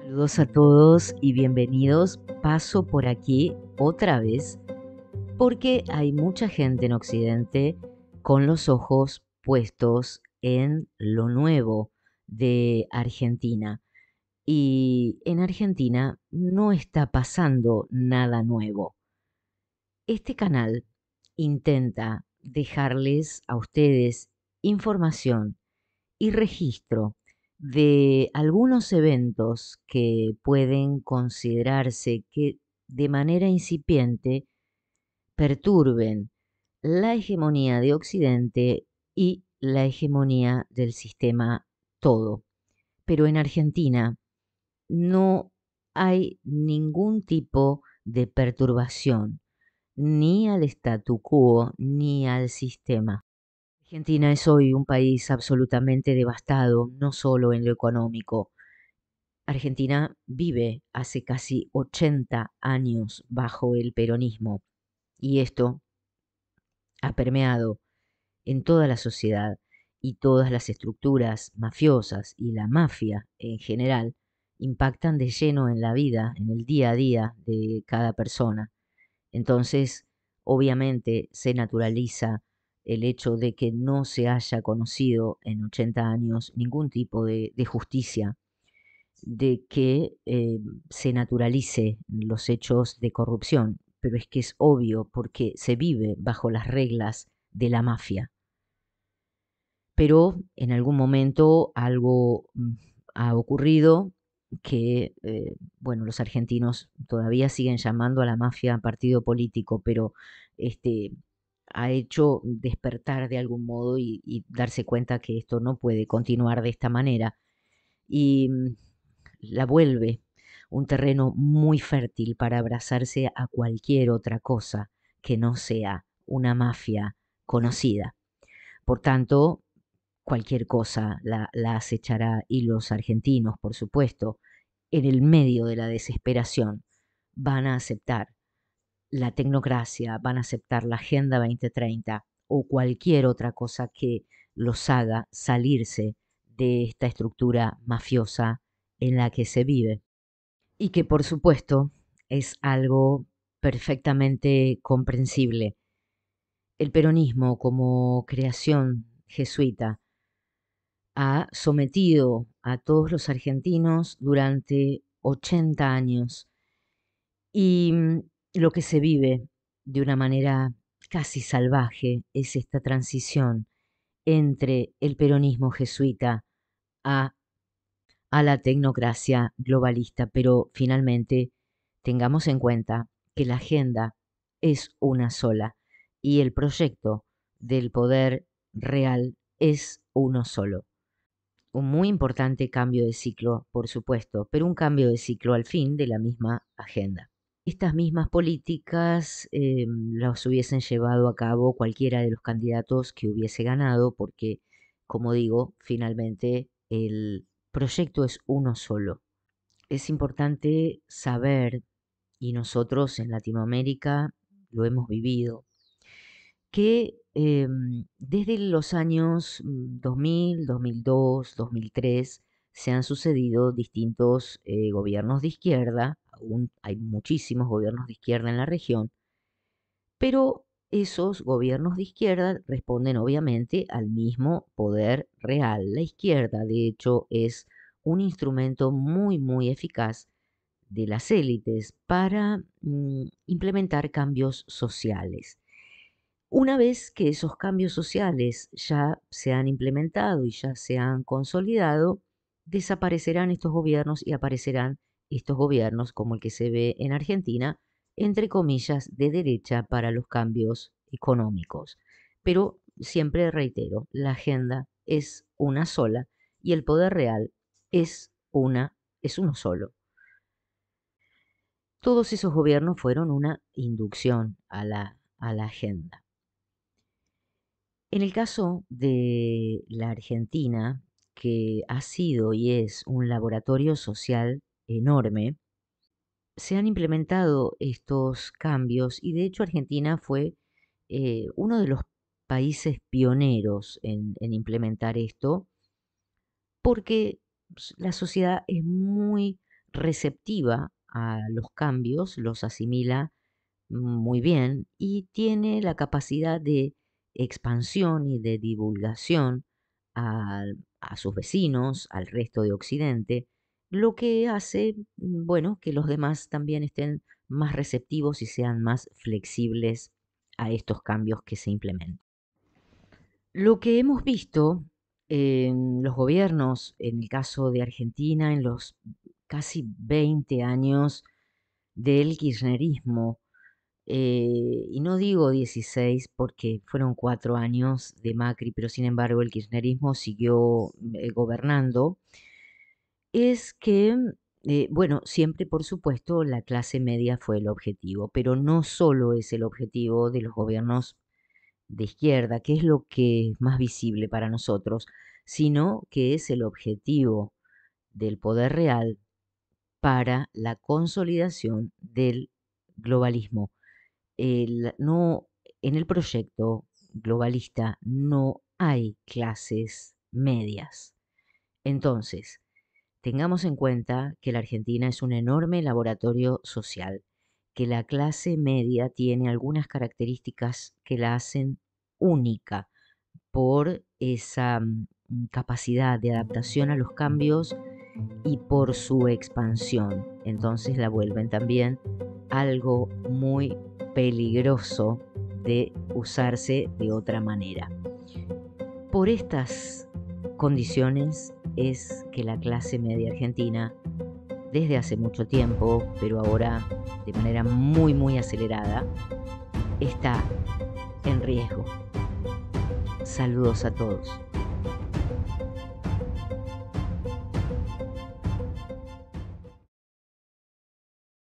Saludos a todos y bienvenidos. Paso por aquí otra vez porque hay mucha gente en Occidente con los ojos puestos en lo nuevo de Argentina. Y en Argentina no está pasando nada nuevo. Este canal intenta dejarles a ustedes información y registro de algunos eventos que pueden considerarse que de manera incipiente perturben la hegemonía de Occidente y la hegemonía del sistema todo. Pero en Argentina no hay ningún tipo de perturbación, ni al statu quo, ni al sistema. Argentina es hoy un país absolutamente devastado, no solo en lo económico. Argentina vive hace casi 80 años bajo el peronismo y esto ha permeado en toda la sociedad y todas las estructuras mafiosas y la mafia en general impactan de lleno en la vida, en el día a día de cada persona. Entonces, obviamente se naturaliza el hecho de que no se haya conocido en 80 años ningún tipo de, justicia, de que eh, se naturalice los hechos de corrupción, pero es que es obvio porque se vive bajo las reglas de la mafia. Pero en algún momento algo mm, ha ocurrido que, eh, bueno, los argentinos todavía siguen llamando a la mafia partido político, pero este, ha hecho despertar de algún modo y, darse cuenta que esto no puede continuar de esta manera. Y mm, la vuelve un terreno muy fértil para abrazarse a cualquier otra cosa que no sea una mafia conocida. Por tanto, cualquier cosa la acechará y los argentinos, por supuesto, en el medio de la desesperación, van a aceptar la tecnocracia, van a aceptar la Agenda 2030 o cualquier otra cosa que los haga salirse de esta estructura mafiosa en la que se vive. Y que por supuesto es algo perfectamente comprensible. El peronismo como creación jesuita ha sometido a todos los argentinos durante 80 años y mm, lo que se vive de una manera casi salvaje es esta transición entre el peronismo jesuita a, la tecnocracia globalista, pero finalmente tengamos en cuenta que la agenda es una sola y el proyecto del poder real es uno solo. Un muy importante cambio de ciclo, por supuesto, pero un cambio de ciclo al fin de la misma agenda estas mismas políticas eh, las hubiesen llevado a cabo cualquiera de los candidatos que hubiese ganado, porque, como digo, finalmente el proyecto es uno solo. Es importante saber, y nosotros en Latinoamérica lo hemos vivido, que eh, desde los años 2000, 2002, 2003, se han sucedido distintos eh, gobiernos de izquierda hay muchísimos gobiernos de izquierda en la región, pero esos gobiernos de izquierda responden obviamente al mismo poder real. La izquierda, de hecho, es un instrumento muy, muy eficaz de las élites para mm, implementar cambios sociales. Una vez que esos cambios sociales ya se han implementado y ya se han consolidado, desaparecerán estos gobiernos y aparecerán estos gobiernos, como el que se ve en Argentina, entre comillas, de derecha para los cambios económicos. Pero siempre reitero, la agenda es una sola y el poder real es una es uno solo. Todos esos gobiernos fueron una inducción a la, a la agenda. En el caso de la Argentina, que ha sido y es un laboratorio social enorme, se han implementado estos cambios y de hecho Argentina fue eh, uno de los países pioneros en, implementar esto, porque la sociedad es muy receptiva a los cambios, los asimila muy bien y tiene la capacidad de expansión y de divulgación a, sus vecinos, al resto de Occidente, lo que hace, mm, bueno, que los demás también estén más receptivos y sean más flexibles a estos cambios que se implementan. Lo que hemos visto en los gobiernos, en el caso de Argentina, en los casi 20 años del kirchnerismo, eh, y no digo 16 porque fueron cuatro años de Macri, pero sin embargo el kirchnerismo siguió eh, gobernando, es que, eh, bueno, siempre por supuesto la clase media fue el objetivo, pero no solo es el objetivo de los gobiernos de izquierda, que es lo que es más visible para nosotros, sino que es el objetivo del poder real para la consolidación del globalismo. no, en el proyecto globalista no hay clases medias. Entonces, Tengamos en cuenta que la Argentina es un enorme laboratorio social, que la clase media tiene algunas características que la hacen única por esa mm, capacidad de adaptación a los cambios y por su expansión. Entonces la vuelven también algo muy peligroso de usarse de otra manera. Por estas condiciones es que la clase media argentina, desde hace mucho tiempo, pero ahora de manera muy, muy acelerada, está en riesgo. Saludos a todos.